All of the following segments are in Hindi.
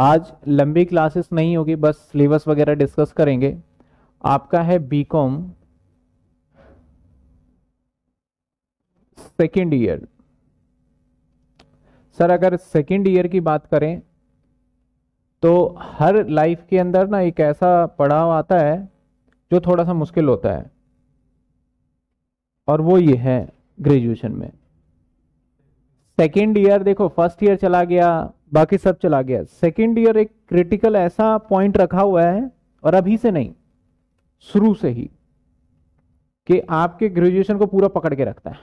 आज लंबी क्लासेस नहीं होगी बस सिलेबस वगैरह डिस्कस करेंगे आपका है बीकॉम सेकेंड ईयर सर अगर सेकेंड ईयर की बात करें तो हर लाइफ के अंदर ना एक ऐसा पड़ाव आता है जो थोड़ा सा मुश्किल होता है और वो ये है ग्रेजुएशन में सेकेंड ईयर देखो फर्स्ट ईयर चला गया बाकी सब चला गया सेकेंड ईयर एक क्रिटिकल ऐसा पॉइंट रखा हुआ है और अभी से नहीं शुरू से ही कि आपके ग्रेजुएशन को पूरा पकड़ के रखता है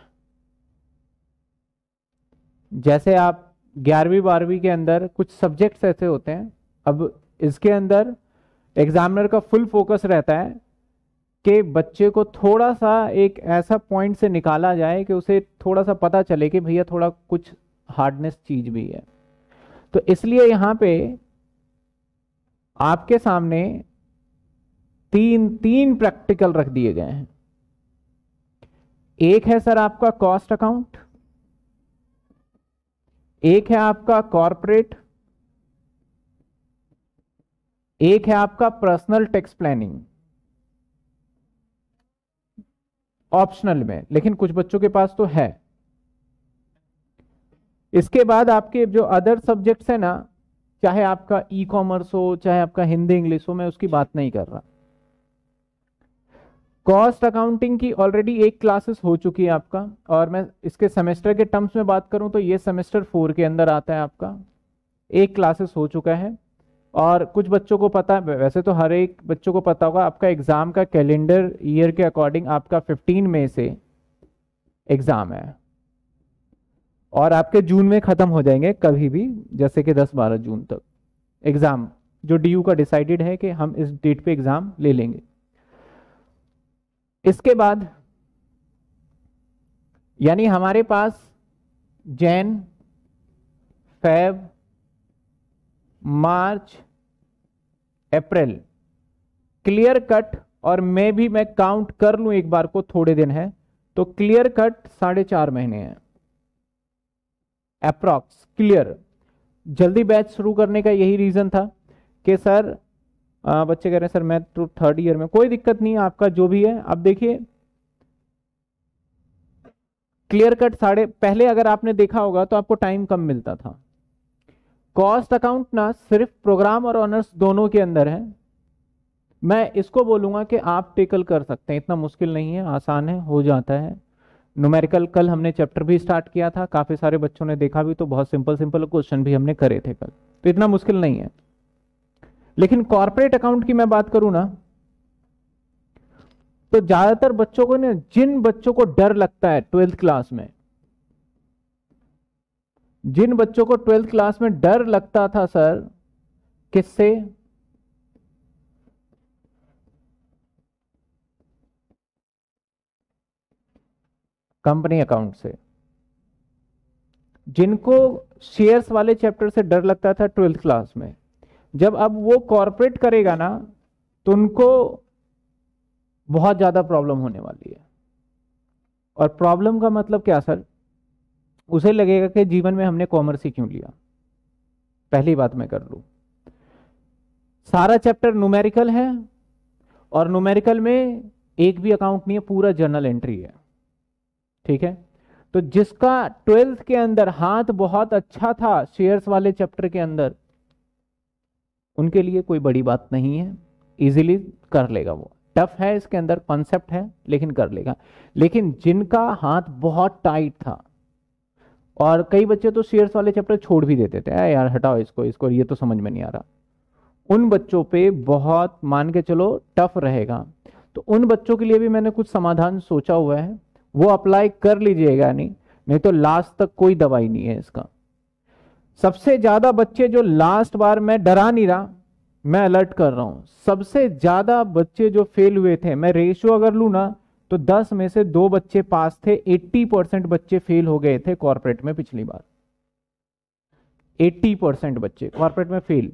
जैसे आप ग्यारहवीं बारहवीं के अंदर कुछ सब्जेक्ट्स ऐसे होते हैं अब इसके अंदर एग्जामिनर का फुल फोकस रहता है कि बच्चे को थोड़ा सा एक ऐसा पॉइंट से निकाला जाए कि उसे थोड़ा सा पता चले कि भैया थोड़ा कुछ हार्डनेस चीज भी है तो इसलिए यहां पे आपके सामने तीन तीन प्रैक्टिकल रख दिए गए हैं एक है सर आपका कॉस्ट अकाउंट एक है आपका कॉरपोरेट एक है आपका पर्सनल टैक्स प्लानिंग ऑप्शनल में लेकिन कुछ बच्चों के पास तो है इसके बाद आपके जो अदर सब्जेक्ट्स है ना चाहे आपका ई कॉमर्स हो चाहे आपका हिंदी इंग्लिश हो मैं उसकी बात नहीं कर रहा कॉस्ट अकाउंटिंग की ऑलरेडी एक क्लासेस हो चुकी है आपका और मैं इसके सेमेस्टर के टर्म्स में बात करूं तो ये सेमेस्टर फोर के अंदर आता है आपका एक क्लासेस हो चुका है और कुछ बच्चों को पता है वैसे तो हर एक बच्चों को पता होगा आपका एग्ज़ाम का कैलेंडर ईयर के अकॉर्डिंग आपका 15 मे से एग्ज़ाम है और आपके जून में ख़त्म हो जाएंगे कभी भी जैसे कि 10-12 जून तक एग्ज़ाम जो डी का डिसाइडेड है कि हम इस डेट पे एग्ज़ाम ले लेंगे इसके बाद यानी हमारे पास Jan Feb March April clear cut और मैं भी मैं काउंट कर लूं एक बार को थोड़े दिन है तो क्लियर कट साढ़े चार महीने हैं अप्रॉक्स क्लियर जल्दी बैच शुरू करने का यही रीज़न था कि सर आ, बच्चे कह रहे हैं सर मैं तो थर्ड ईयर में कोई दिक्कत नहीं आपका जो भी है आप देखिए क्लियर कट साढ़े पहले अगर आपने देखा होगा तो आपको टाइम कम मिलता था कॉस्ट अकाउंट ना सिर्फ प्रोग्राम और ऑनर्स दोनों के अंदर है मैं इसको बोलूंगा कि आप टेकल कर सकते हैं इतना मुश्किल नहीं है आसान है हो जाता है न्यूमेरिकल कल हमने चैप्टर भी स्टार्ट किया था काफ़ी सारे बच्चों ने देखा भी तो बहुत सिंपल सिंपल क्वेश्चन भी हमने करे थे कल तो इतना मुश्किल नहीं है लेकिन कॉरपोरेट अकाउंट की मैं बात करूं ना तो ज्यादातर बच्चों को ना जिन बच्चों को डर लगता है ट्वेल्थ क्लास में जिन बच्चों को ट्वेल्थ क्लास में डर लगता था सर किससे कंपनी अकाउंट से जिनको शेयर्स वाले चैप्टर से डर लगता था ट्वेल्थ क्लास में जब अब वो कॉरपोरेट करेगा ना तो उनको बहुत ज़्यादा प्रॉब्लम होने वाली है और प्रॉब्लम का मतलब क्या सर उसे लगेगा कि जीवन में हमने कॉमर्स ही क्यों लिया पहली बात मैं कर लू सारा चैप्टर न्यूमेरिकल है और न्यूमेरिकल में एक भी अकाउंट नहीं है पूरा जर्नल एंट्री है ठीक है तो जिसका ट्वेल्थ के अंदर हाथ बहुत अच्छा था शेयर्स वाले चैप्टर के अंदर उनके लिए कोई बड़ी बात नहीं है इजीली कर लेगा वो टफ है इसके अंदर कॉन्सेप्ट है लेकिन कर लेगा लेकिन जिनका हाथ बहुत टाइट था और कई बच्चे तो शेयर्स वाले चैप्टर छोड़ भी देते थे यार हटाओ इसको इसको ये तो समझ में नहीं आ रहा उन बच्चों पे बहुत मान के चलो टफ रहेगा तो उन बच्चों के लिए भी मैंने कुछ समाधान सोचा हुआ है वो अप्लाई कर लीजिएगा नहीं नहीं तो लास्ट तक कोई दवाई नहीं है इसका सबसे ज्यादा बच्चे जो लास्ट बार मैं डरा नहीं रहा मैं अलर्ट कर रहा हूं सबसे ज्यादा बच्चे जो फेल हुए थे मैं रेशियो अगर लू ना तो 10 में से दो बच्चे पास थे 80 परसेंट बच्चे फेल हो गए थे कॉर्पोरेट में पिछली बार 80 परसेंट बच्चे कॉर्पोरेट में फेल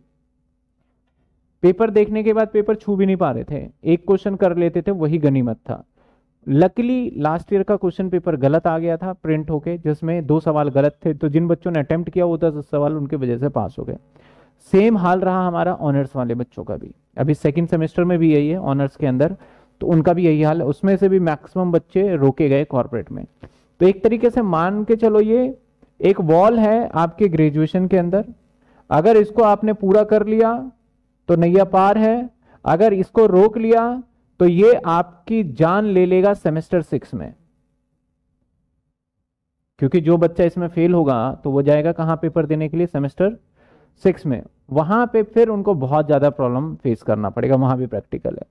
पेपर देखने के बाद पेपर छू भी नहीं पा रहे थे एक क्वेश्चन कर लेते थे वही गनीमत था लकीली लास्ट ईयर का क्वेश्चन पेपर गलत आ गया था प्रिंट होके जिसमें दो सवाल गलत थे तो जिन बच्चों ने अटेम्प्ट किया वो दस सवाल उनके वजह से पास हो गए सेम हाल रहा हमारा ऑनर्स वाले बच्चों का भी अभी सेकेंड सेमेस्टर में भी यही है ऑनर्स के अंदर तो उनका भी यही हाल है उसमें से भी मैक्सिमम बच्चे रोके गए कॉर्पोरेट में तो एक तरीके से मान के चलो ये एक वॉल है आपके ग्रेजुएशन के अंदर अगर इसको आपने पूरा कर लिया तो नैया पार है अगर इसको रोक लिया तो ये आपकी जान ले लेगा सेमेस्टर सिक्स में क्योंकि जो बच्चा इसमें फेल होगा तो वो जाएगा कहां पेपर देने के लिए सेमेस्टर सिक्स में वहां पे फिर उनको बहुत ज्यादा प्रॉब्लम फेस करना पड़ेगा वहां भी प्रैक्टिकल है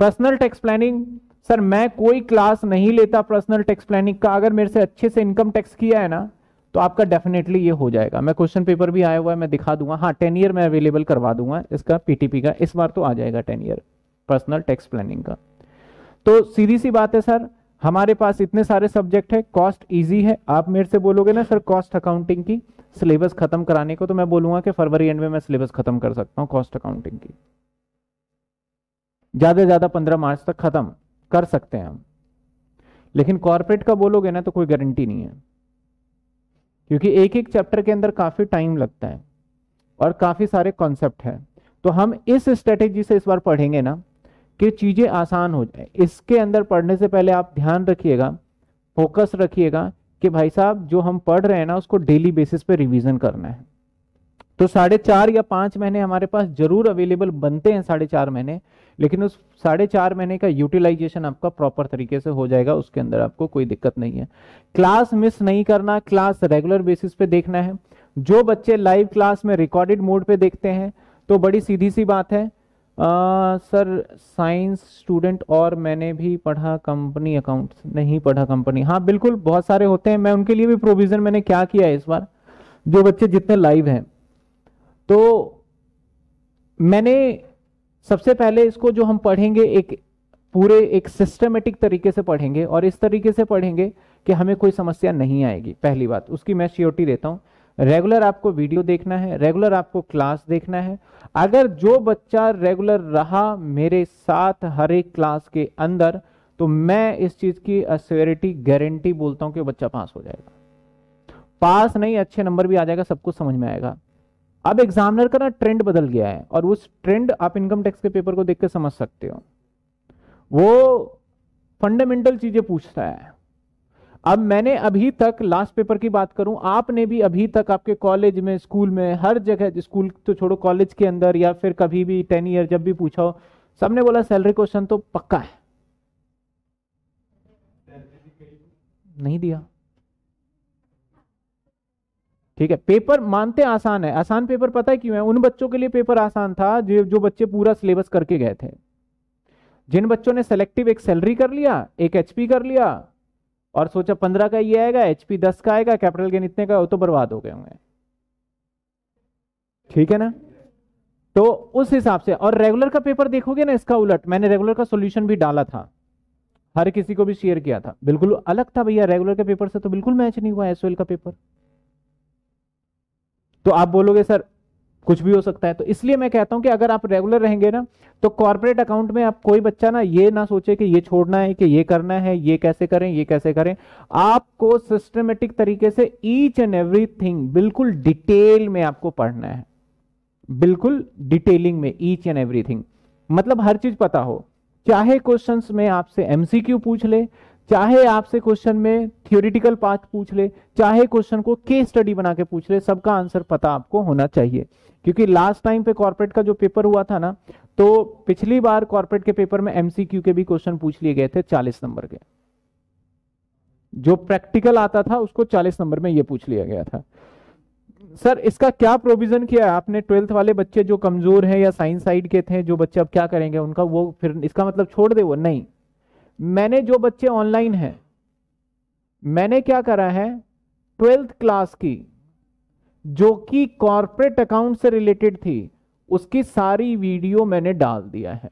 पर्सनल टैक्स प्लानिंग सर मैं कोई क्लास नहीं लेता पर्सनल टैक्स प्लानिंग का अगर मेरे से अच्छे से इनकम टैक्स किया है ना तो आपका डेफिनेटली ये हो जाएगा मैं क्वेश्चन पेपर भी आया हुआ है मैं दिखा दूंगा हाँ टेन ईयर मैं अवेलेबल करवा दूंगा इसका पीटीपी का इस बार तो आ जाएगा ten year personal tax planning का तो सीधी सी बात है सर हमारे पास इतने सारे सब्जेक्ट है कॉस्ट इजी है आप मेरे से बोलोगे ना सर कॉस्ट अकाउंटिंग की सिलेबस खत्म कराने को तो मैं बोलूंगा कि फरवरी एंड में मैं सिलेबस खत्म कर सकता हूँ कॉस्ट अकाउंटिंग की ज्यादा से ज्यादा पंद्रह मार्च तक खत्म कर सकते हैं हम लेकिन कॉर्पोरेट का बोलोगे ना तो कोई गारंटी नहीं है क्योंकि एक एक चैप्टर के अंदर काफी टाइम लगता है और काफी सारे कॉन्सेप्ट है तो हम इस स्ट्रेटेजी से इस बार पढ़ेंगे ना कि चीज़ें आसान हो जाए इसके अंदर पढ़ने से पहले आप ध्यान रखिएगा फोकस रखिएगा कि भाई साहब जो हम पढ़ रहे हैं ना उसको डेली बेसिस पे रिवीजन करना है तो साढ़े चार या पांच महीने हमारे पास जरूर अवेलेबल बनते हैं साढ़े चार महीने लेकिन उस साढ़े चार महीने का यूटिलाइजेशन आपका प्रॉपर तरीके से हो जाएगा उसके अंदर आपको कोई दिक्कत नहीं है क्लास मिस नहीं करना क्लास रेगुलर बेसिस पे देखना है जो बच्चे लाइव क्लास में रिकॉर्डेड मोड पे देखते हैं तो बड़ी सीधी सी बात है आ, सर साइंस स्टूडेंट और मैंने भी पढ़ा कंपनी अकाउंट्स नहीं पढ़ा कंपनी हाँ बिल्कुल बहुत सारे होते हैं मैं उनके लिए भी प्रोविज़न मैंने क्या किया है इस बार जो बच्चे जितने लाइव हैं तो मैंने सबसे पहले इसको जो हम पढ़ेंगे एक पूरे एक सिस्टमेटिक तरीके से पढ़ेंगे और इस तरीके से पढ़ेंगे कि हमें कोई समस्या नहीं आएगी पहली बात उसकी मैं श्योरिटी देता हूँ रेगुलर आपको वीडियो देखना है रेगुलर आपको क्लास देखना है अगर जो बच्चा रेगुलर रहा मेरे साथ हर एक क्लास के अंदर तो मैं इस चीज की अस्योरिटी गारंटी बोलता हूं कि बच्चा पास हो जाएगा पास नहीं अच्छे नंबर भी आ जाएगा सब कुछ समझ में आएगा अब एग्जामिनर का ना ट्रेंड बदल गया है और उस ट्रेंड आप इनकम टैक्स के पेपर को देख के समझ सकते हो वो फंडामेंटल चीजें पूछता है अब मैंने अभी तक लास्ट पेपर की बात करूं आपने भी अभी तक आपके कॉलेज में स्कूल में हर जगह स्कूल तो छोड़ो कॉलेज के अंदर या फिर कभी भी टेन ईयर जब भी पूछा हो सबने बोला सैलरी क्वेश्चन तो पक्का है नहीं दिया ठीक है पेपर मानते आसान है आसान पेपर पता है क्यों है उन बच्चों के लिए पेपर आसान था जो जो बच्चे पूरा सिलेबस करके गए थे जिन बच्चों ने सेलेक्टिव एक सैलरी कर लिया एक एचपी कर लिया और सोचा पंद्रह का ये आएगा एचपी दस का आएगा कैपिटल गेन इतने का हो तो बर्बाद हो गए होंगे ठीक है ना तो उस हिसाब से और रेगुलर का पेपर देखोगे ना इसका उलट मैंने रेगुलर का सोल्यूशन भी डाला था हर किसी को भी शेयर किया था बिल्कुल अलग था भैया रेगुलर के पेपर से तो बिल्कुल मैच नहीं हुआ एसओएल का पेपर तो आप बोलोगे सर कुछ भी हो सकता है तो इसलिए मैं कहता हूं कि अगर आप रेगुलर रहेंगे ना तो कॉर्पोरेट अकाउंट में आप कोई बच्चा ना ये ना सोचे कि ये छोड़ना है कि ये करना है ये कैसे करें ये कैसे करें आपको सिस्टमेटिक तरीके से ईच एंड एवरी थिंग बिल्कुल डिटेल में आपको पढ़ना है बिल्कुल डिटेलिंग में ईच एंड एवरीथिंग मतलब हर चीज पता हो चाहे क्वेश्चन में आपसे एमसीक्यू पूछ ले चाहे आपसे क्वेश्चन में थियोरिटिकल पार्ट पूछ ले चाहे क्वेश्चन को के स्टडी बना के पूछ ले सबका आंसर पता आपको होना चाहिए क्योंकि लास्ट टाइम पे कॉर्पोरेट का जो पेपर हुआ था ना तो पिछली बार कॉर्पोरेट के पेपर में एमसीक्यू के भी क्वेश्चन पूछ लिए गए थे 40 नंबर के जो प्रैक्टिकल आता था उसको 40 नंबर में ये पूछ लिया गया था सर इसका क्या प्रोविजन किया है आपने ट्वेल्थ वाले बच्चे जो कमजोर हैं या साइंस साइड के थे जो बच्चे अब क्या करेंगे उनका वो फिर इसका मतलब छोड़ दे वो नहीं मैंने जो बच्चे ऑनलाइन हैं मैंने क्या करा है ट्वेल्थ क्लास की जो कि कॉरपोरेट अकाउंट से रिलेटेड थी उसकी सारी वीडियो मैंने डाल दिया है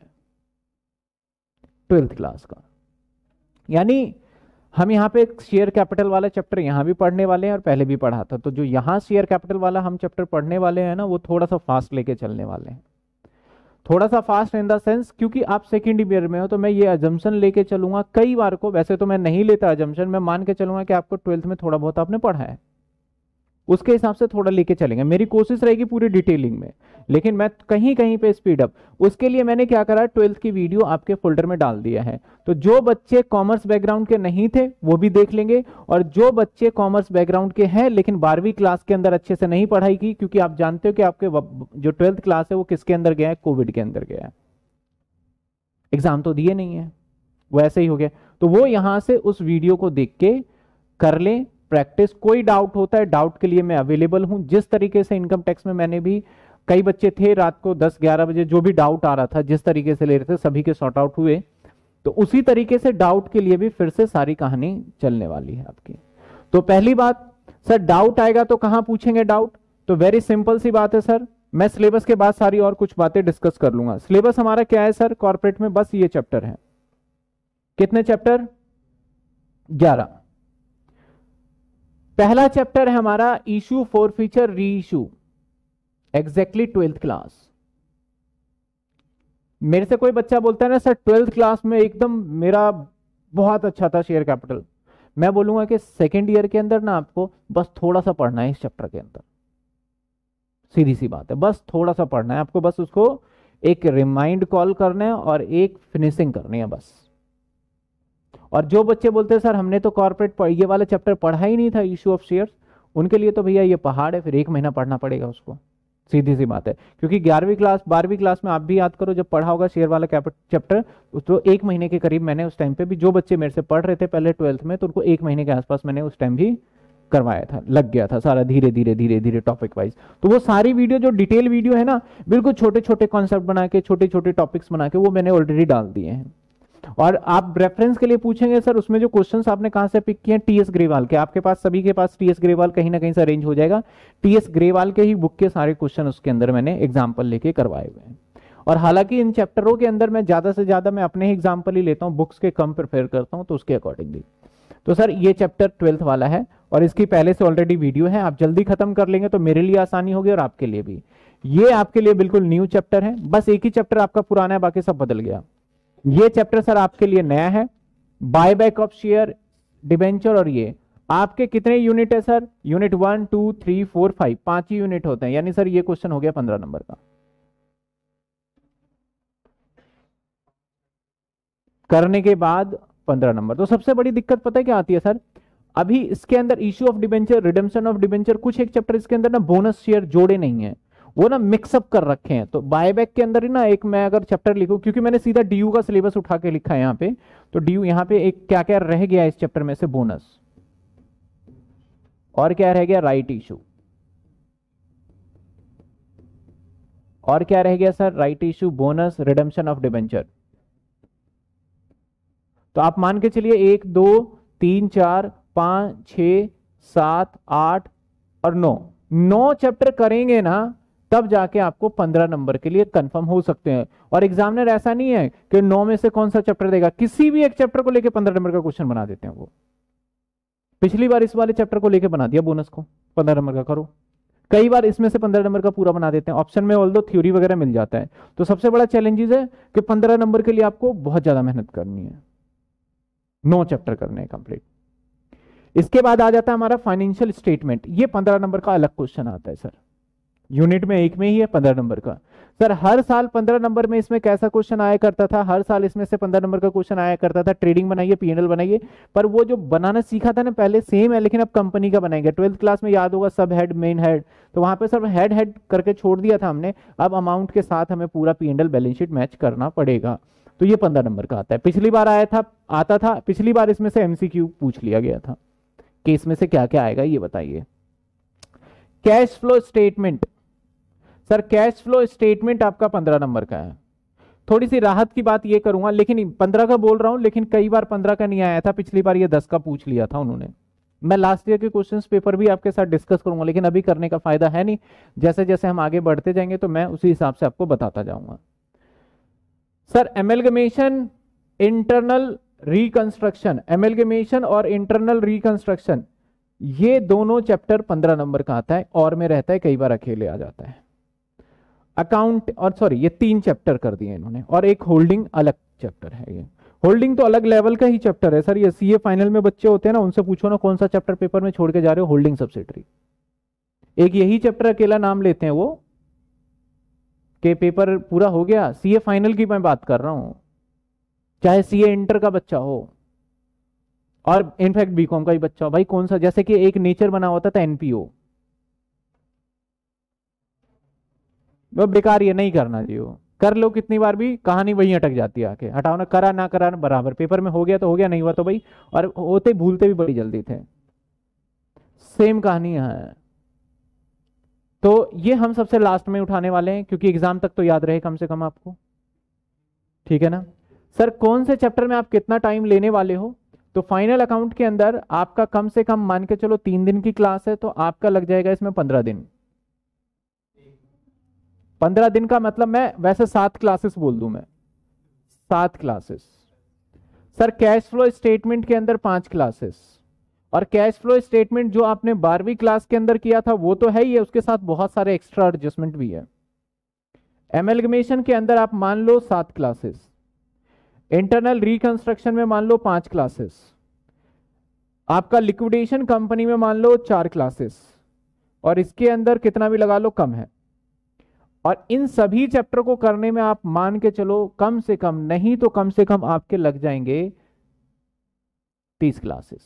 ट्वेल्थ क्लास का यानी हम यहां पे शेयर कैपिटल वाला चैप्टर यहां भी पढ़ने वाले हैं और पहले भी पढ़ा था तो जो यहां शेयर कैपिटल वाला हम चैप्टर पढ़ने वाले हैं ना वो थोड़ा सा फास्ट लेके चलने वाले हैं थोड़ा सा फास्ट इन द सेंस क्योंकि आप सेकेंड ईयर में हो तो मैं ये अजम्पन लेके चलूंगा कई बार को वैसे तो मैं नहीं लेता अजम्पन मैं मान के चलूंगा कि आपको ट्वेल्थ में थोड़ा बहुत आपने पढ़ा है उसके हिसाब से थोड़ा लेके चलेंगे मेरी कोशिश रहेगी पूरी डिटेलिंग में लेकिन मैं कहीं कहीं पे स्पीड अप उसके लिए मैंने क्या करा ट्वेल्थ की वीडियो आपके फोल्डर में डाल दिया है तो जो बच्चे कॉमर्स बैकग्राउंड के नहीं थे वो भी देख लेंगे और जो बच्चे कॉमर्स बैकग्राउंड के हैं लेकिन बारहवीं क्लास के अंदर अच्छे से नहीं पढ़ाई की क्योंकि आप जानते हो कि आपके जो ट्वेल्थ क्लास है वो किसके अंदर गया है कोविड के अंदर गया है एग्जाम तो दिए नहीं है वैसे ही हो गया तो वो यहां से उस वीडियो को देख के कर लें प्रैक्टिस कोई डाउट होता है डाउट के लिए मैं अवेलेबल हूं जिस तरीके से इनकम टैक्स में मैंने भी कई बच्चे थे रात को 10-11 बजे जो भी डाउट आ रहा था जिस तरीके से ले रहे थे सभी के सॉर्ट आउट हुए तो उसी तरीके से डाउट के लिए भी फिर से सारी कहानी चलने वाली है आपकी तो पहली बात सर डाउट आएगा तो कहां पूछेंगे डाउट तो वेरी सिंपल सी बात है सर मैं सिलेबस के बाद सारी और कुछ बातें डिस्कस कर लूंगा सिलेबस हमारा क्या है सर कॉर्पोरेट में बस ये चैप्टर है कितने चैप्टर ग्यारह पहला चैप्टर है हमारा issue for future reissue exactly twelfth class मेरे से कोई बच्चा बोलता है ना सर ट्वेल्थ क्लास में एकदम मेरा बहुत अच्छा था शेयर कैपिटल मैं बोलूंगा कि सेकेंड ईयर के अंदर ना आपको बस थोड़ा सा पढ़ना है इस चैप्टर के अंदर सीधी सी बात है बस थोड़ा सा पढ़ना है आपको बस उसको एक रिमाइंड कॉल करना है और एक फिनिशिंग करनी है बस और जो बच्चे बोलते हैं सर हमने तो कॉर्पोरेट ये वाला चैप्टर पढ़ा ही नहीं था इशू ऑफ शेयर्स उनके लिए तो भैया ये पहाड़ है फिर एक महीना पढ़ना पड़ेगा उसको सीधी सी बात है क्योंकि ग्यारहवीं क्लास बारहवीं क्लास में आप भी याद करो जब पढ़ा होगा शेयर वाला चैप्टर तो एक महीने के करीब मैंने उस टाइम पे भी जो बच्चे मेरे से पढ़ रहे थे पहले ट्वेल्थ में तो उनको एक महीने के आसपास मैंने उस टाइम भी करवाया था लग गया था सारा धीरे धीरे धीरे धीरे टॉपिक वाइज तो वो सारी वीडियो जो डिटेल वीडियो है ना बिल्कुल छोटे छोटे कॉन्सेप्ट बना के छोटे छोटे टॉपिक्स बना के वो मैंने ऑलरेडी डाल दिए हैं और आप रेफरेंस के लिए पूछेंगे सर उसमें जो क्वेश्चंस आपने कहां से पिक किए टीएस ग्रेवाल के आपके पास सभी के पास टीएस ग्रेवाल कहीं ना कहीं से अरेंज हो जाएगा टीएस ग्रेवाल के ही बुक के सारे क्वेश्चन उसके अंदर मैंने एग्जाम्पल लेके करवाए हुए हैं और हालांकि इन चैप्टरों के अंदर मैं ज्यादा से ज्यादा मैं अपने ही एग्जाम्पल ही लेता हूँ बुक्स के कम प्रिफेयर करता हूँ तो उसके अकॉर्डिंगली तो सर ये चैप्टर ट्वेल्थ वाला है और इसकी पहले से ऑलरेडी वीडियो है आप जल्दी खत्म कर लेंगे तो मेरे लिए आसानी होगी और आपके लिए भी ये आपके लिए बिल्कुल न्यू चैप्टर है बस एक ही चैप्टर आपका पुराना है बाकी सब बदल गया ये चैप्टर सर आपके लिए नया है buy back of share debenture और ये आपके कितने यूनिट है sir unit one two three four five पांच ही यूनिट होते हैं यानी सर ये क्वेश्चन हो गया पंद्रह नंबर का करने के बाद पंद्रह नंबर तो सबसे बड़ी दिक्कत पता है क्या आती है सर अभी इसके अंदर issue of debenture redemption of debenture कुछ एक चैप्टर इसके अंदर ना बोनस शेयर जोड़े नहीं है वो ना मिक्सअप कर रखे हैं तो बायबैक के अंदर ही ना एक मैं अगर चैप्टर लिखूं क्योंकि मैंने सीधा डी का सिलेबस उठा के लिखा है यहां पे तो डी यहां पे एक क्या क्या रह गया इस चैप्टर में से बोनस और क्या रह गया राइट इशू और क्या रह गया sir right issue bonus redemption of debenture तो आप मान के चलिए एक दो तीन चार पांच छ सात आठ और नौ नौ चैप्टर करेंगे ना तब जाके आपको पंद्रह नंबर के लिए कंफर्म हो सकते हैं और एग्जामिनर ऐसा नहीं है कि नौ में से कौन सा चैप्टर देगा किसी भी एक चैप्टर को लेकर पंद्रह नंबर का क्वेश्चन बना देते हैं वो पिछली बार इस वाले चैप्टर को लेकर बना दिया बोनस को पंद्रह नंबर का करो कई बार इसमें से पंद्रह नंबर का पूरा बना देते हैं ऑप्शन में ऑल दो थ्योरी वगैरह मिल जाता है तो सबसे बड़ा चैलेंजेस है कि पंद्रह नंबर के लिए आपको बहुत ज्यादा मेहनत करनी है नौ चैप्टर करने हैं कंप्लीट इसके बाद आ जाता है हमारा फाइनेंशियल स्टेटमेंट ये पंद्रह नंबर का अलग क्वेश्चन आता है सर यूनिट में एक में ही है पंद्रह नंबर का सर हर साल पंद्रह नंबर में इसमें कैसा क्वेश्चन आया करता था हर साल इसमें से पंद्रह नंबर का क्वेश्चन आया करता था ट्रेडिंग बनाइए पीएनएल बनाइए पर वो जो बनाना सीखा था ना पहले सेम है लेकिन अब कंपनी का बनाएंगे ट्वेल्थ क्लास में याद होगा सब हेड मेन हेड तो वहां पे सब हेड हेड करके छोड़ दिया था हमने अब अमाउंट के साथ हमें पूरा पीएनएल बैलेंस शीट मैच करना पड़ेगा तो ये पंद्रह नंबर का आता है पिछली बार आया था आता था पिछली बार इसमें से एमसीक्यू पूछ लिया गया था कि इसमें से क्या क्या आएगा ये बताइए cash flow statement sir cash flow statement आपका पंद्रह नंबर का है थोड़ी सी राहत की बात ये करूंगा लेकिन पंद्रह का बोल रहा हूं लेकिन कई बार पंद्रह का नहीं आया था पिछली बार ये दस का पूछ लिया था उन्होंने मैं लास्ट ईयर के क्वेश्चंस पेपर भी आपके साथ डिस्कस करूंगा लेकिन अभी करने का फायदा है नहीं जैसे जैसे हम आगे बढ़ते जाएंगे तो मैं उसी हिसाब से आपको बताता जाऊंगा sir amalgamation internal reconstruction amalgamation और इंटरनल रिकंस्ट्रक्शन ये दोनों चैप्टर पंद्रह नंबर का आता है और में रहता है कई बार अकेले आ जाता है अकाउंट और सॉरी ये तीन चैप्टर कर दिए इन्होंने और एक होल्डिंग अलग चैप्टर है ये होल्डिंग तो अलग लेवल का ही चैप्टर है सर ये सीए फाइनल में बच्चे होते हैं ना उनसे पूछो ना कौन सा चैप्टर पेपर में छोड़ के जा रहे हो होल्डिंग सब्सिडरी एक यही चैप्टर अकेला नाम लेते हैं वो के पेपर पूरा हो गया सीए फाइनल की मैं बात कर रहा हूं चाहे सीए इंटर का बच्चा हो और इनफैक्ट बीकॉम का ही बच्चा हो भाई कौन सा जैसे कि एक नेचर बना हुआ था एनपीओ वो बेकार ये नहीं करना जी कर लो कितनी बार भी कहानी वहीं अटक जाती है आके हटाओ ना करा ना करा ना बराबर पेपर में हो गया तो हो गया नहीं हुआ तो भाई और होते भूलते भी बड़ी जल्दी थे सेम कहानी है तो ये हम सबसे लास्ट में उठाने वाले हैं क्योंकि एग्जाम तक तो याद रहे कम से कम आपको ठीक है ना सर कौन से चैप्टर में आप कितना टाइम लेने वाले हो तो फाइनल अकाउंट के अंदर आपका कम से कम मान के चलो तीन दिन की क्लास है तो आपका लग जाएगा इसमें पंद्रह दिन पंद्रह दिन का मतलब मैं वैसे सात क्लासेस बोल दू मैं सात classes sir cash flow statement के अंदर पांच क्लासेस और कैश फ्लो स्टेटमेंट जो आपने बारहवीं क्लास के अंदर किया था वो तो है ही है उसके साथ बहुत सारे एक्स्ट्रा एडजस्टमेंट भी है एमेलगमेशन के अंदर आप मान लो सात क्लासेस इंटरनल रिकंस्ट्रक्शन में मान लो पांच क्लासेस आपका लिक्विडेशन कंपनी में मान लो चार क्लासेस और इसके अंदर कितना भी लगा लो कम है और इन सभी चैप्टर को करने में आप मान के चलो कम से कम नहीं तो कम से कम आपके लग जाएंगे तीस क्लासेस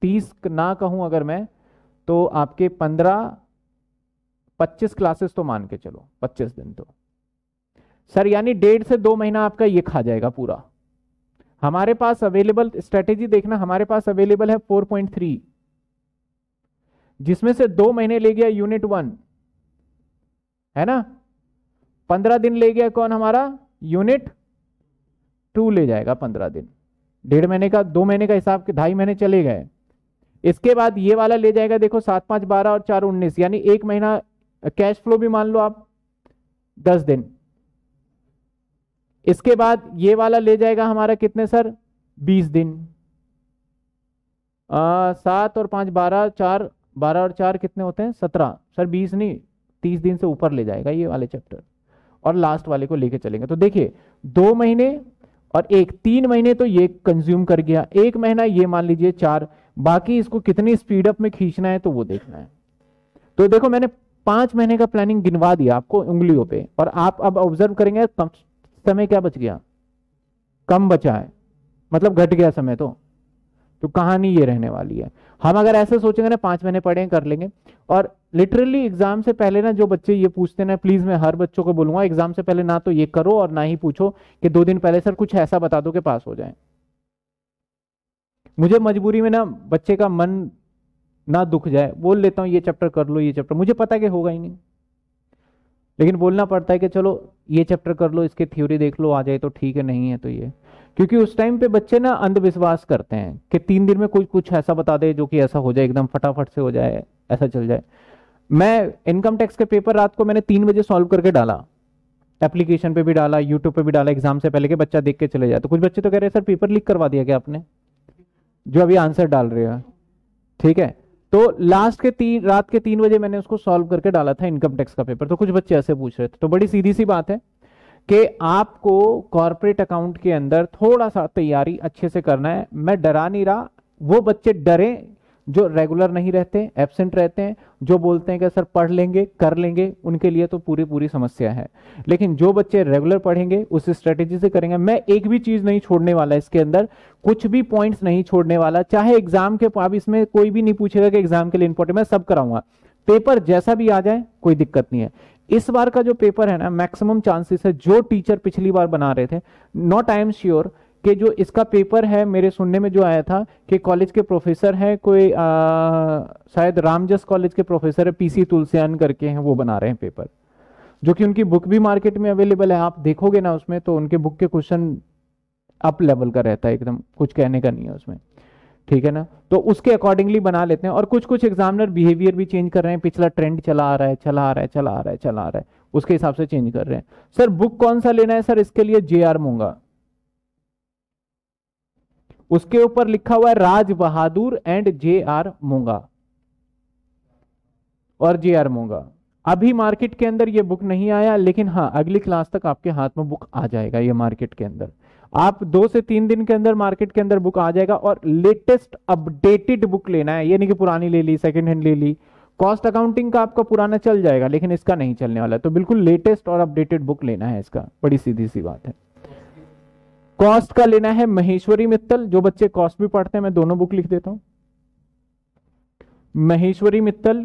तीस ना कहूं अगर मैं तो आपके पंद्रह पच्चीस क्लासेस तो मान के चलो पच्चीस दिन तो सर यानी डेढ़ से दो महीना आपका ये खा जाएगा पूरा हमारे पास अवेलेबल स्ट्रेटेजी देखना हमारे पास अवेलेबल है 4.3 जिसमें से दो महीने ले गया यूनिट वन है ना पंद्रह दिन ले गया कौन हमारा यूनिट टू ले जाएगा पंद्रह दिन डेढ़ महीने का दो महीने का हिसाब के ढाई महीने चले गए इसके बाद ये वाला ले जाएगा देखो सात पाँच बारह और चार उन्नीस यानी एक महीना कैश फ्लो भी मान लो आप दस दिन इसके बाद ये वाला ले जाएगा हमारा कितने सर बीस दिन सात और पाँच बारह चार बारह और चार कितने होते हैं सत्रह सर बीस नहीं तीस दिन से ऊपर ले जाएगा ये वाले चैप्टर और लास्ट वाले को लेके चलेंगे तो देखिए दो महीने और एक तीन महीने तो ये कंज्यूम कर गया एक महीना ये मान लीजिए चार बाकी इसको कितनी स्पीड अप में खींचना है तो वो देखना है तो देखो मैंने पांच महीने का प्लानिंग गिनवा दिया आपको उंगलियों पे और आप अब ऑब्जर्व करेंगे समय क्या बच गया कम बचा है मतलब घट गया समय तो तो कहानी ये रहने वाली है हम अगर ऐसे सोचेंगे ना पांच महीने पढ़े कर लेंगे और लिटरली एग्जाम से पहले ना जो बच्चे ये पूछते ना प्लीज मैं हर बच्चों को बोलूंगा एग्जाम से पहले ना तो ये करो और ना ही पूछो कि दो दिन पहले सर कुछ ऐसा बता दो कि पास हो जाए मुझे मजबूरी में ना बच्चे का मन ना दुख जाए बोल लेता हूं ये चैप्टर कर लो ये चैप्टर मुझे पता कि होगा ही नहीं लेकिन बोलना पड़ता है कि चलो ये चैप्टर कर लो इसके थ्योरी देख लो आ जाए तो ठीक है नहीं है तो ये क्योंकि उस टाइम पे बच्चे ना अंधविश्वास करते हैं कि तीन दिन में कोई कुछ ऐसा बता दे जो कि ऐसा हो जाए एकदम फटाफट से हो जाए ऐसा चल जाए मैं इनकम टैक्स के पेपर रात को मैंने तीन बजे सॉल्व करके डाला एप्लीकेशन पे भी डाला यूट्यूब पे भी डाला एग्जाम से पहले के बच्चा देख के चले जाए तो कुछ बच्चे तो कह रहे हैं सर पेपर लीक करवा दिया क्या आपने जो अभी आंसर डाल रहे हो ठीक है तो लास्ट के तीन रात के तीन बजे मैंने उसको सॉल्व करके डाला था इनकम टैक्स का पेपर तो कुछ बच्चे ऐसे पूछ रहे थे तो बड़ी सीधी सी बात है कि आपको कॉरपोरेट अकाउंट के अंदर थोड़ा सा तैयारी अच्छे से करना है मैं डरा नहीं रहा वो बच्चे डरे जो रेगुलर नहीं रहते एबसेंट रहते हैं जो बोलते हैं कि सर पढ़ लेंगे कर लेंगे उनके लिए तो पूरी पूरी समस्या है लेकिन जो बच्चे रेगुलर पढ़ेंगे उस स्ट्रेटेजी से करेंगे मैं एक भी चीज़ नहीं छोड़ने वाला इसके अंदर कुछ भी पॉइंट्स नहीं छोड़ने वाला चाहे एग्जाम के अब इसमें कोई भी नहीं पूछेगा कि एग्जाम के लिए इंपॉर्टेंट मैं सब कराऊंगा पेपर जैसा भी आ जाए कोई दिक्कत नहीं है इस बार का जो पेपर है ना मैक्सिमम चांसेस है जो टीचर पिछली बार बना रहे थे नॉट आई एम श्योर कि जो इसका पेपर है मेरे सुनने में जो आया था कि कॉलेज के प्रोफेसर हैं कोई आ, शायद रामजस कॉलेज के प्रोफेसर है पीसी तुलसियान करके हैं वो बना रहे हैं पेपर जो कि उनकी बुक भी मार्केट में अवेलेबल है आप देखोगे ना उसमें तो उनके बुक के क्वेश्चन अप लेवल का रहता है एकदम कुछ कहने का नहीं है उसमें ठीक है ना तो उसके अकॉर्डिंगली बना लेते हैं और कुछ कुछ एग्जामिनर बिहेवियर भी चेंज कर रहे हैं पिछला ट्रेंड चला आ रहा है चला आ रहा है चला आ रहा है चला आ रहा है उसके हिसाब से चेंज कर रहे हैं सर बुक कौन सा लेना है सर इसके लिए जे आर मूंगा उसके ऊपर लिखा हुआ है राज बहादुर एंड जे आर मूंगा और जे आर मूंगा अभी मार्केट के अंदर ये बुक नहीं आया लेकिन हाँ अगली क्लास तक आपके हाथ में बुक आ जाएगा ये मार्केट के अंदर आप दो से तीन दिन के अंदर मार्केट के अंदर बुक आ जाएगा और लेटेस्ट अपडेटेड बुक लेना है ये नहीं कि पुरानी ले ली सेकेंड हैंड ले ली कॉस्ट अकाउंटिंग का आपका पुराना चल जाएगा लेकिन इसका नहीं चलने वाला तो बिल्कुल लेटेस्ट और अपडेटेड बुक लेना है इसका बड़ी सीधी सी बात है कॉस्ट का लेना है महेश्वरी मित्तल जो बच्चे कॉस्ट भी पढ़ते हैं मैं दोनों बुक लिख देता हूं महेश्वरी मित्तल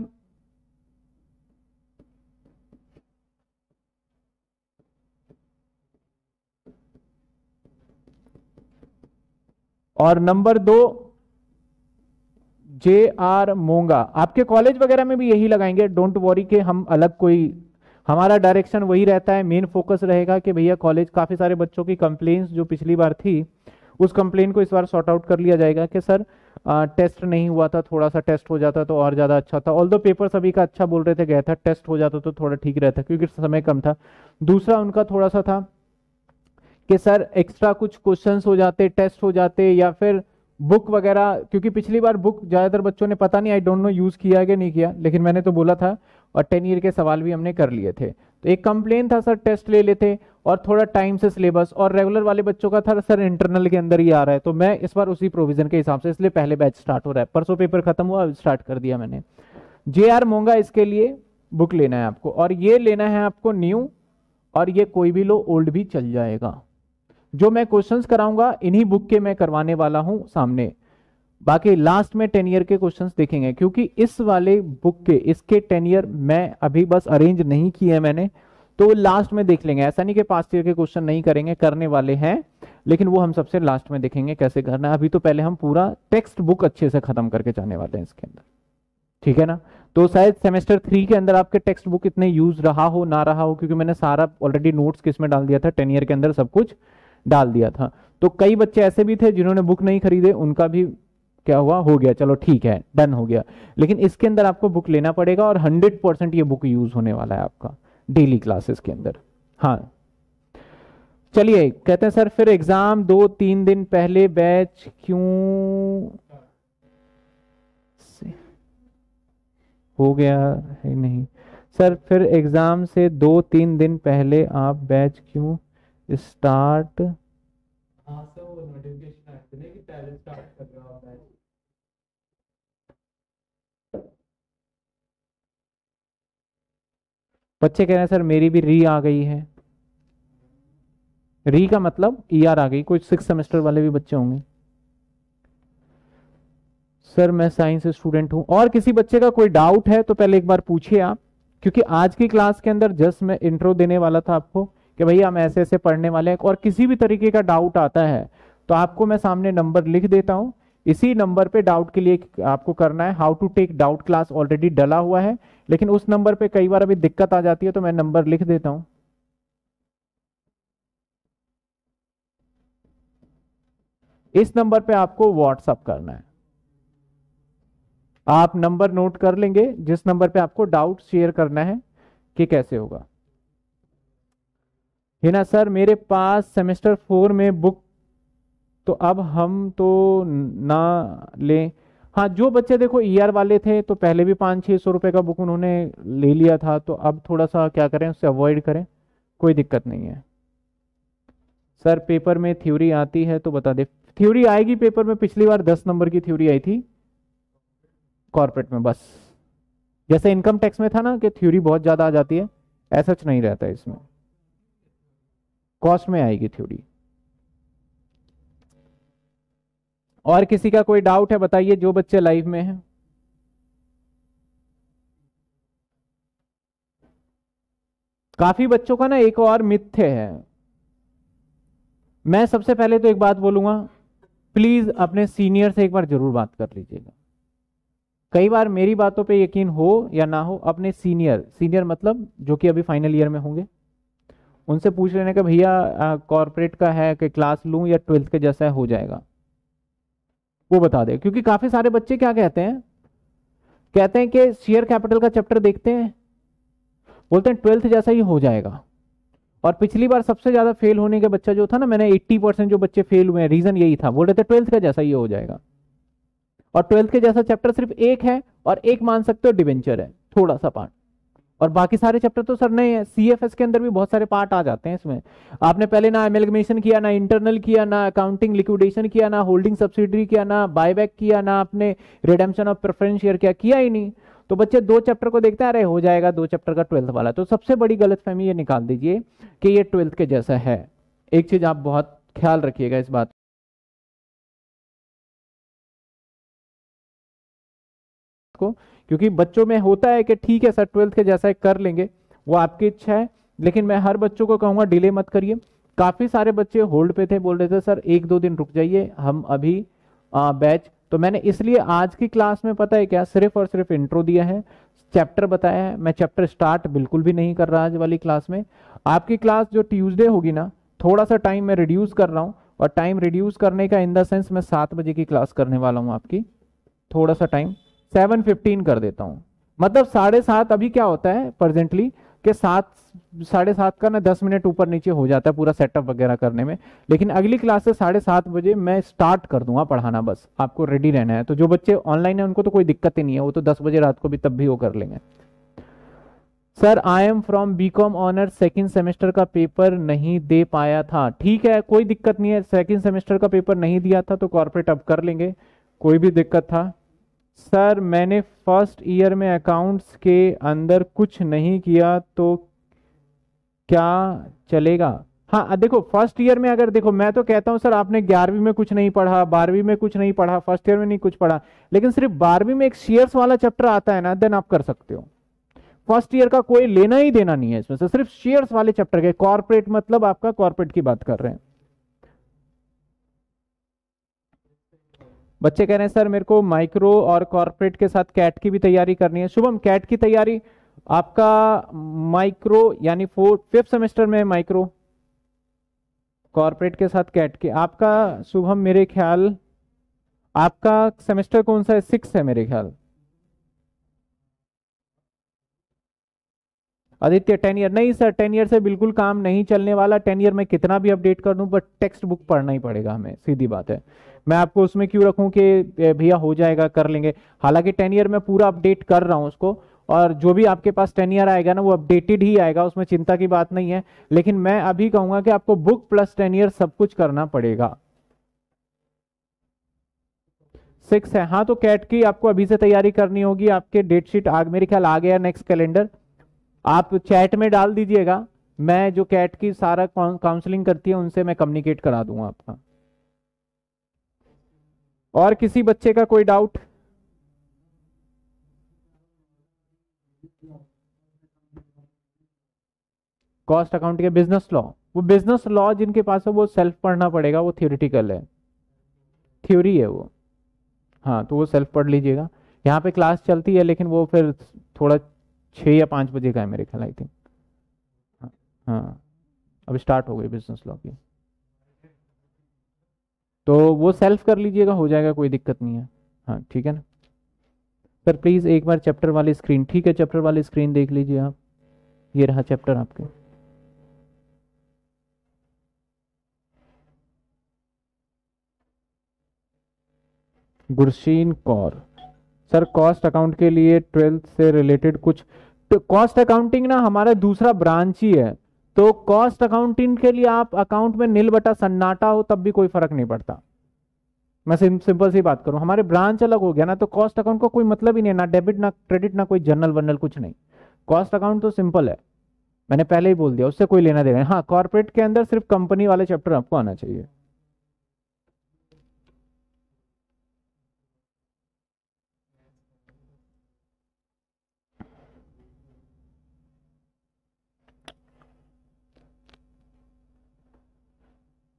और नंबर दो जे आर मोंगा आपके कॉलेज वगैरह में भी यही लगाएंगे डोंट वॉरी के हम अलग कोई हमारा डायरेक्शन वही रहता है मेन फोकस रहेगा कि भैया कॉलेज काफ़ी सारे बच्चों की कंप्लेन जो पिछली बार थी उस कंप्लेन को इस बार सॉर्ट आउट कर लिया जाएगा कि सर आ, टेस्ट नहीं हुआ था थोड़ा सा टेस्ट हो जाता तो और ज़्यादा अच्छा था ऑल दो पेपर सभी का अच्छा बोल रहे थे गया था टेस्ट हो जाता तो थोड़ा ठीक रहता क्योंकि समय कम था दूसरा उनका थोड़ा सा था कि सर एक्स्ट्रा कुछ क्वेश्चंस हो जाते टेस्ट हो जाते या फिर बुक वगैरह क्योंकि पिछली बार बुक ज़्यादातर बच्चों ने पता नहीं आई डोंट नो यूज़ किया कि नहीं किया लेकिन मैंने तो बोला था और टेन ईयर के सवाल भी हमने कर लिए थे तो एक कंप्लेन था सर टेस्ट ले लेते और थोड़ा टाइम से सिलेबस और रेगुलर वाले बच्चों का था सर इंटरनल के अंदर ही आ रहा है तो मैं इस बार उसी प्रोविजन के हिसाब से इसलिए पहले बैच स्टार्ट हो रहा है परसों पेपर खत्म हुआ स्टार्ट कर दिया मैंने जे आर मोंगा इसके लिए बुक लेना है आपको और ये लेना है आपको न्यू और ये कोई भी लो ओल्ड भी चल जाएगा जो मैं क्वेश्चंस कराऊंगा इन्हीं बुक के मैं करवाने वाला हूं सामने बाकी लास्ट में टेन ईयर के क्वेश्चंस देखेंगे क्योंकि इस वाले बुक के इसके टेन ईयर मैं अभी बस अरेंज नहीं किए मैंने तो लास्ट में देख लेंगे ऐसा नहीं कि पास्ट ईयर के क्वेश्चन नहीं करेंगे करने वाले हैं लेकिन वो हम सबसे लास्ट में देखेंगे कैसे करना है अभी तो पहले हम पूरा टेक्स्ट बुक अच्छे से खत्म करके जाने वाले हैं इसके अंदर ठीक है ना तो शायद सेमेस्टर थ्री के अंदर आपके टेक्स्ट बुक इतने यूज रहा हो ना रहा हो क्योंकि मैंने सारा ऑलरेडी नोट्स किसमें डाल दिया था टेन ईयर के अंदर सब कुछ डाल दिया था तो कई बच्चे ऐसे भी थे जिन्होंने बुक नहीं खरीदे उनका भी क्या हुआ हो गया चलो ठीक है डन हो गया लेकिन इसके अंदर आपको बुक लेना पड़ेगा और हंड्रेड परसेंट ये बुक यूज होने वाला है आपका डेली क्लासेस के अंदर हाँ चलिए कहते हैं सर फिर एग्जाम दो तीन दिन पहले बैच क्यों हो गया है नहीं सर फिर एग्जाम से दो तीन दिन पहले आप बैच क्यों स्टार्ट हाँ, बच्चे कह रहे हैं सर मेरी भी री आ गई है री का मतलब ई e आर आ गई कुछ सिक्स सेमेस्टर वाले भी बच्चे होंगे सर मैं साइंस स्टूडेंट हूं और किसी बच्चे का कोई डाउट है तो पहले एक बार पूछिए आप क्योंकि आज की क्लास के अंदर जस्ट मैं इंट्रो देने वाला था आपको कि भाई हम ऐसे ऐसे पढ़ने वाले हैं और किसी भी तरीके का डाउट आता है तो आपको मैं सामने नंबर लिख देता हूँ इसी नंबर पे डाउट के लिए आपको करना है how to take doubt class already डला हुआ है लेकिन उस नंबर पे कई बार अभी दिक्कत आ जाती है तो मैं नंबर लिख देता हूं इस नंबर पे आपको व्हाट्सअप करना है आप नंबर नोट कर लेंगे जिस नंबर पे आपको डाउट शेयर करना है कि कैसे होगा हिना सर मेरे पास सेमेस्टर फोर में बुक तो अब हम तो ना लें हाँ जो बच्चे देखो ईआर e वाले थे तो पहले भी पाँच छः सौ रुपये का बुक उन्होंने ले लिया था तो अब थोड़ा सा क्या करें उससे अवॉइड करें कोई दिक्कत नहीं है सर पेपर में थ्योरी आती है तो बता दे थ्योरी आएगी पेपर में पिछली बार दस नंबर की थ्योरी आई थी कॉरपोरेट में बस जैसे इनकम टैक्स में था ना कि थ्योरी बहुत ज़्यादा आ जाती है ऐसा नहीं रहता है इसमें कॉस्ट में आएगी थ्योरी और किसी का कोई डाउट है बताइए जो बच्चे लाइव में हैं काफी बच्चों का ना एक और मिथ्य है मैं सबसे पहले तो एक बात बोलूंगा प्लीज अपने सीनियर से एक बार जरूर बात कर लीजिएगा कई बार मेरी बातों पे यकीन हो या ना हो अपने सीनियर सीनियर मतलब जो कि अभी फाइनल ईयर में होंगे उनसे पूछ लेने का भैया कॉरपोरेट का है कि क्लास लूँ या ट्वेल्थ के जैसा हो जाएगा वो बता दे क्योंकि काफ़ी सारे बच्चे क्या कहते हैं कहते हैं कि शेयर कैपिटल का चैप्टर देखते हैं बोलते हैं ट्वेल्थ जैसा ही हो जाएगा और पिछली बार सबसे ज़्यादा फेल होने का बच्चा जो था ना मैंने 80 परसेंट जो बच्चे फेल हुए हैं रीज़न यही था बोल रहे थे ट्वेल्थ का जैसा ही हो जाएगा और ट्वेल्थ के जैसा चैप्टर सिर्फ एक है और एक मान सकते हो डिवेंचर है थोड़ा सा पार्ट और बाकी सारे चैप्टर तो सर नहीं है सी के अंदर भी बहुत सारे पार्ट आ जाते हैं इसमें आपने पहले ना एमेलगमेशन किया ना इंटरनल किया ना अकाउंटिंग लिक्विडेशन किया ना होल्डिंग सब्सिडी किया ना बायबैक किया ना आपने रिडेम्पशन ऑफ प्रेफरेंस शेयर किया किया ही नहीं तो बच्चे दो चैप्टर को देखते हैं अरे हो जाएगा दो चैप्टर का ट्वेल्थ वाला तो सबसे बड़ी गलत ये निकाल दीजिए कि ये ट्वेल्थ के जैसा है एक चीज़ आप बहुत ख्याल रखिएगा इस बात को क्योंकि बच्चों में होता है कि ठीक है सर ट्वेल्थ के जैसा कर लेंगे वो आपकी इच्छा है लेकिन मैं हर बच्चों को कहूँगा डिले मत करिए काफ़ी सारे बच्चे होल्ड पे थे बोल रहे थे सर एक दो दिन रुक जाइए हम अभी आ, बैच तो मैंने इसलिए आज की क्लास में पता है क्या सिर्फ और सिर्फ इंट्रो दिया है चैप्टर बताया है मैं चैप्टर स्टार्ट बिल्कुल भी नहीं कर रहा आज वाली क्लास में आपकी क्लास जो ट्यूजडे होगी ना थोड़ा सा टाइम मैं रिड्यूस कर रहा हूँ और टाइम रिड्यूस करने का इन द सेंस मैं सात बजे की क्लास करने वाला हूँ आपकी थोड़ा सा टाइम सेवन फिफ्टीन कर देता हूँ मतलब साढ़े सात अभी क्या होता है प्रजेंटली के सात साढ़े सात का ना दस मिनट ऊपर नीचे हो जाता है पूरा सेटअप वगैरह करने में लेकिन अगली क्लास से साढ़े सात बजे मैं स्टार्ट कर दूंगा पढ़ाना बस आपको रेडी रहना है तो जो बच्चे ऑनलाइन है उनको तो कोई दिक्कत ही नहीं है वो तो दस बजे रात को भी तब भी वो कर लेंगे sir I am from BCom honour second semester का पेपर नहीं दे पाया था ठीक है कोई दिक्कत नहीं है सेकेंड सेमेस्टर का पेपर नहीं दिया था तो कॉर्पोरेट अब कर लेंगे कोई भी दिक्कत था सर मैंने फर्स्ट ईयर में अकाउंट्स के अंदर कुछ नहीं किया तो क्या चलेगा हाँ देखो फर्स्ट ईयर में अगर देखो मैं तो कहता हूँ सर आपने ग्यारहवीं में कुछ नहीं पढ़ा बारहवीं में कुछ नहीं पढ़ा फर्स्ट ईयर में नहीं कुछ पढ़ा लेकिन सिर्फ बारहवीं में एक शेयर्स वाला चैप्टर आता है ना देन आप कर सकते हो फर्स्ट ईयर का कोई लेना ही देना नहीं है इसमें सर सिर्फ शेयर्स वाले चैप्टर के कॉर्पोरेट मतलब आपका कॉर्पोरेट की बात कर रहे हैं बच्चे कह रहे हैं सर मेरे को माइक्रो और कॉरपोरेट के साथ कैट की भी तैयारी करनी है शुभम कैट की तैयारी आपका माइक्रो यानी फोर्थ फिफ्थ सेमेस्टर में माइक्रो कॉरपोरेट के साथ कैट के आपका शुभम मेरे ख्याल आपका सेमेस्टर कौन सा है सिक्स है मेरे ख्याल आदित्य टेन ईयर नहीं सर टेन ईयर से बिल्कुल काम नहीं चलने वाला टेन ईयर में कितना भी अपडेट कर दूं बट टेक्स्ट बुक पढ़ना ही पड़ेगा हमें सीधी बात है मैं आपको उसमें क्यों रखूं कि भैया हो जाएगा कर लेंगे हालांकि टेन ईयर में पूरा अपडेट कर रहा हूं उसको और जो भी आपके पास टेन ईयर आएगा ना वो अपडेटेड ही आएगा उसमें चिंता की बात नहीं है लेकिन मैं अभी कहूंगा कि आपको बुक प्लस टेन ईयर सब कुछ करना पड़ेगा सिक्स है हाँ तो कैट की आपको अभी से तैयारी करनी होगी आपके डेटशीट आग मेरे ख्याल आ गया नेक्स्ट कैलेंडर आप चैट में डाल दीजिएगा मैं जो कैट की सारा काउंसलिंग करती है उनसे मैं कम्युनिकेट करा दूंगा आपका और किसी बच्चे का कोई डाउट कॉस्ट अकाउंट के बिजनेस लॉ वो बिजनेस लॉ जिनके पास है वो सेल्फ पढ़ना पड़ेगा वो थ्योरिटिकल है थ्योरी है वो हाँ तो वो सेल्फ पढ़ लीजिएगा यहाँ पे क्लास चलती है लेकिन वो फिर थोड़ा छः या पाँच बजे का है मेरे ख्याल आई थिंक हाँ, हाँ अब स्टार्ट हो गई बिजनेस लॉ की तो वो सेल्फ कर लीजिएगा हो जाएगा कोई दिक्कत नहीं है हाँ ठीक है ना सर प्लीज़ एक बार चैप्टर वाली स्क्रीन ठीक है चैप्टर वाली स्क्रीन देख लीजिए आप ये रहा चैप्टर आपके Gursheen Kaur sir cost account के लिए ट्वेल्थ से रिलेटेड कुछ कॉस्ट तो अकाउंटिंग ना हमारा दूसरा ब्रांच ही है तो कॉस्ट अकाउंटिंग के लिए आप अकाउंट में नील बटा सन्नाटा हो तब भी कोई फर्क नहीं पड़ता मैं सिम, सिंपल सी बात करूं हमारे ब्रांच अलग हो गया ना तो कॉस्ट अकाउंट का को कोई मतलब ही नहीं ना डेबिट ना क्रेडिट ना कोई जनरल वर्नल कुछ नहीं कॉस्ट अकाउंट तो सिंपल है मैंने पहले ही बोल दिया उससे कोई लेना देना हाँ कॉर्पोरेट के अंदर सिर्फ कंपनी वाले चैप्टर आपको आना चाहिए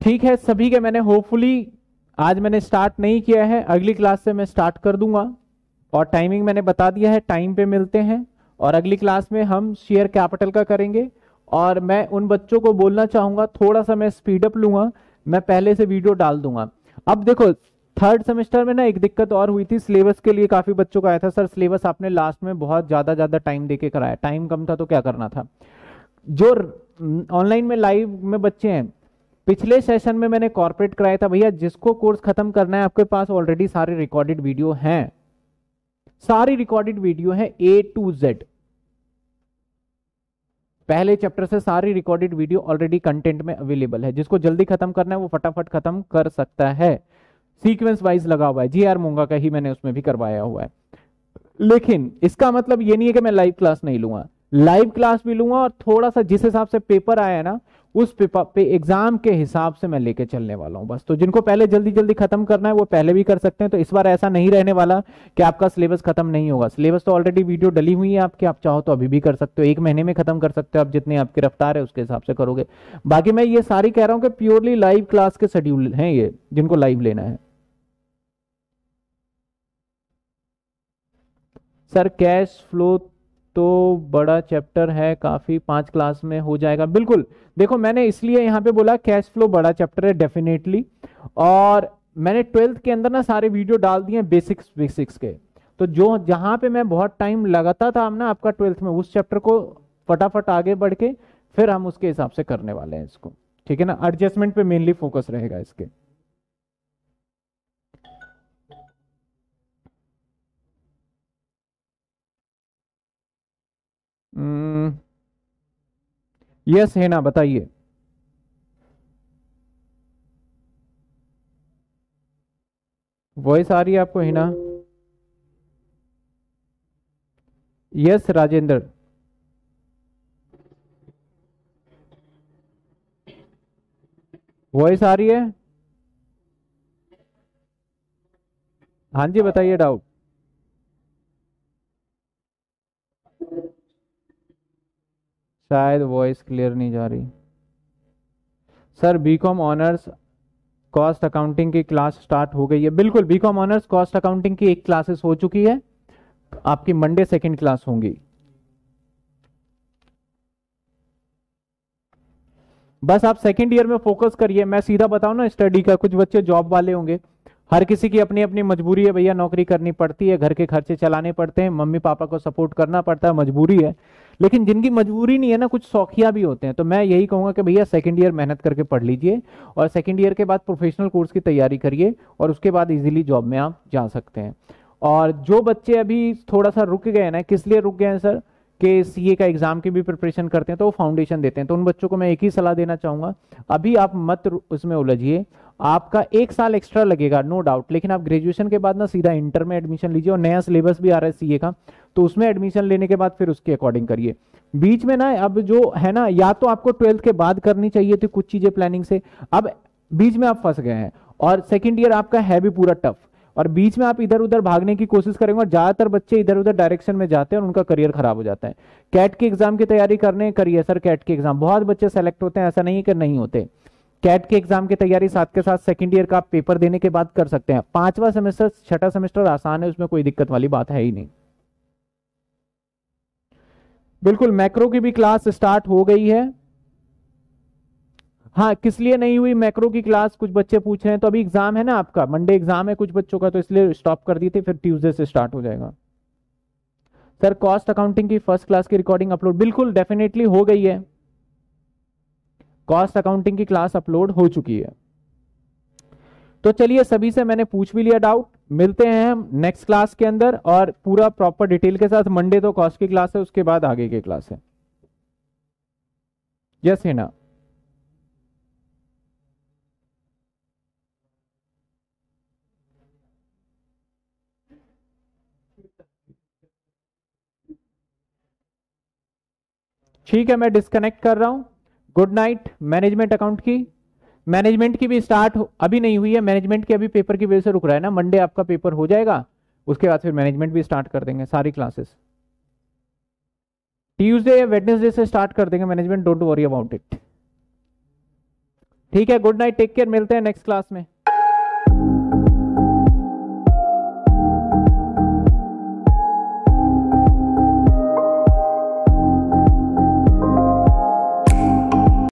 ठीक है सभी के मैंने होपफुली आज मैंने स्टार्ट नहीं किया है अगली क्लास से मैं स्टार्ट कर दूंगा और टाइमिंग मैंने बता दिया है टाइम पे मिलते हैं और अगली क्लास में हम शेयर कैपिटल का करेंगे और मैं उन बच्चों को बोलना चाहूंगा थोड़ा सा मैं स्पीडअप लूंगा मैं पहले से वीडियो डाल दूंगा अब देखो थर्ड सेमेस्टर में ना एक दिक्कत और हुई थी सिलेबस के लिए काफ़ी बच्चों का आया था सर सिलेबस आपने लास्ट में बहुत ज़्यादा ज़्यादा टाइम देके कराया टाइम कम था तो क्या करना था जो ऑनलाइन में लाइव में बच्चे हैं पिछले सेशन में मैंने कॉर्पोरेट कराया था भैया जिसको कोर्स खत्म करना है आपके पास ऑलरेडी सारे रिकॉर्डेड वीडियो हैं सारी रिकॉर्डेड वीडियो है ए टू जेड पहले चैप्टर से सारी रिकॉर्डेड वीडियो ऑलरेडी कंटेंट में अवेलेबल है जिसको जल्दी खत्म करना है वो फटाफट खत्म कर सकता है सीक्वेंस वाइज लगा हुआ है जी आर मोंगा का ही मैंने उसमें भी करवाया हुआ है लेकिन इसका मतलब ये नहीं है कि मैं लाइव क्लास नहीं लूंगा लाइव क्लास भी लूंगा और थोड़ा सा जिस हिसाब से पेपर आया है ना उस पेपर पे एग्जाम के हिसाब से मैं लेके चलने वाला हूं बस तो जिनको पहले जल्दी जल्दी खत्म करना है वो पहले भी कर सकते हैं तो इस बार ऐसा नहीं रहने वाला कि आपका सिलेबस खत्म नहीं होगा सिलेबस तो ऑलरेडी वीडियो डली हुई है आपकी आप चाहो तो अभी भी कर सकते हो एक महीने में खत्म कर सकते हो आप जितने आपकी रफ्तार है उसके हिसाब से करोगे बाकी मैं ये सारी कह रहा हूं कि प्योरली लाइव क्लास के शेड्यूल है ये जिनको लाइव लेना है सर कैश फ्लो तो बड़ा चैप्टर है काफ़ी पांच क्लास में हो जाएगा बिल्कुल देखो मैंने इसलिए यहाँ पे बोला कैश फ्लो बड़ा चैप्टर है डेफिनेटली और मैंने ट्वेल्थ के अंदर ना सारे वीडियो डाल दिए बेसिक्स बेसिक्स के तो जो जहां पे मैं बहुत टाइम लगाता था हम ना आपका ट्वेल्थ में उस चैप्टर को फटाफट आगे बढ़ के फिर हम उसके हिसाब से करने वाले हैं इसको ठीक है ना एडजस्टमेंट पे मेनली फोकस रहेगा इसके यस है ना बताइए वॉइस आ रही है आपको हिना यस राजेंद्र वॉइस आ रही है हाँ जी बताइए डाउट शायद वॉइस क्लियर नहीं जा रही sir BCom honours cost accounting की क्लास स्टार्ट हो गई है बिल्कुल बीकॉम ऑनर्स कॉस्ट अकाउंटिंग की एक क्लासेस हो चुकी है आपकी मंडे सेकंड क्लास होंगी बस आप सेकंड ईयर में फोकस करिए मैं सीधा बताऊं ना स्टडी का कुछ बच्चे जॉब वाले होंगे हर किसी की अपनी अपनी मजबूरी है भैया नौकरी करनी पड़ती है घर के खर्चे चलाने पड़ते हैं मम्मी पापा को सपोर्ट करना पड़ता है मजबूरी है लेकिन जिनकी मजबूरी नहीं है ना कुछ शौकिया भी होते हैं तो मैं यही कहूँगा कि भैया सेकेंड ईयर मेहनत करके पढ़ लीजिए और सेकेंड ईयर के बाद प्रोफेशनल कोर्स की तैयारी करिए और उसके बाद ईजिली जॉब में आप जा सकते हैं और जो बच्चे अभी थोड़ा सा रुक गए ना किस लिए रुक गए हैं सर के सीए का एग्जाम की भी प्रिपरेशन करते हैं तो वो फाउंडेशन देते हैं तो उन बच्चों को मैं एक ही सलाह देना चाहूंगा अभी आप मत उसमें उलझिए आपका एक साल एक्स्ट्रा लगेगा नो no डाउट लेकिन आप ग्रेजुएशन के बाद ना सीधा इंटर में एडमिशन लीजिए और नया सिलेबस भी आ रहा है सीए का तो उसमें एडमिशन लेने के बाद फिर उसके अकॉर्डिंग करिए बीच में ना अब जो है ना या तो आपको ट्वेल्थ के बाद करनी चाहिए थी कुछ चीजें प्लानिंग से अब बीच में आप फंस गए हैं और सेकेंड ईयर आपका है भी पूरा टफ और बीच में आप इधर उधर भागने की कोशिश करेंगे और ज्यादातर बच्चे इधर उधर डायरेक्शन में जाते हैं और उनका करियर खराब हो जाता है कैट के एग्जाम की तैयारी करने करिए सर कैट के एग्जाम बहुत बच्चे सेलेक्ट होते हैं ऐसा नहीं कि नहीं होते कैट के एग्जाम की तैयारी साथ के साथ सेकंड ईयर का पेपर देने के बाद कर सकते हैं पांचवा सेमेस्टर छठा सेमेस्टर आसान है उसमें कोई दिक्कत वाली बात है ही नहीं बिल्कुल मैक्रो की भी क्लास स्टार्ट हो गई है हाँ किस लिए नहीं हुई मैक्रो की क्लास कुछ बच्चे पूछ रहे हैं तो अभी एग्जाम है ना आपका मंडे एग्जाम है कुछ बच्चों का तो इसलिए स्टॉप कर दी थी फिर ट्यूजडे से स्टार्ट हो जाएगा सर कॉस्ट अकाउंटिंग की फर्स्ट क्लास की रिकॉर्डिंग अपलोड बिल्कुल डेफिनेटली हो गई है कॉस्ट अकाउंटिंग की क्लास अपलोड हो चुकी है तो चलिए सभी से मैंने पूछ भी लिया डाउट मिलते हैं हम नेक्स्ट क्लास के अंदर और पूरा प्रॉपर डिटेल के साथ मंडे तो कॉस्ट की क्लास है उसके बाद आगे की क्लास है यस हिना ठीक है मैं डिस्कनेक्ट कर रहा हूं गुड नाइट मैनेजमेंट अकाउंट की मैनेजमेंट की भी स्टार्ट अभी नहीं हुई है मैनेजमेंट की अभी पेपर की वजह से रुक रहा है ना मंडे आपका पेपर हो जाएगा उसके बाद फिर मैनेजमेंट भी स्टार्ट कर देंगे सारी क्लासेस ट्यूजडे या वेडनेसडे से स्टार्ट कर देंगे management don't worry about it ठीक है गुड नाइट टेक केयर मिलते हैं नेक्स्ट क्लास में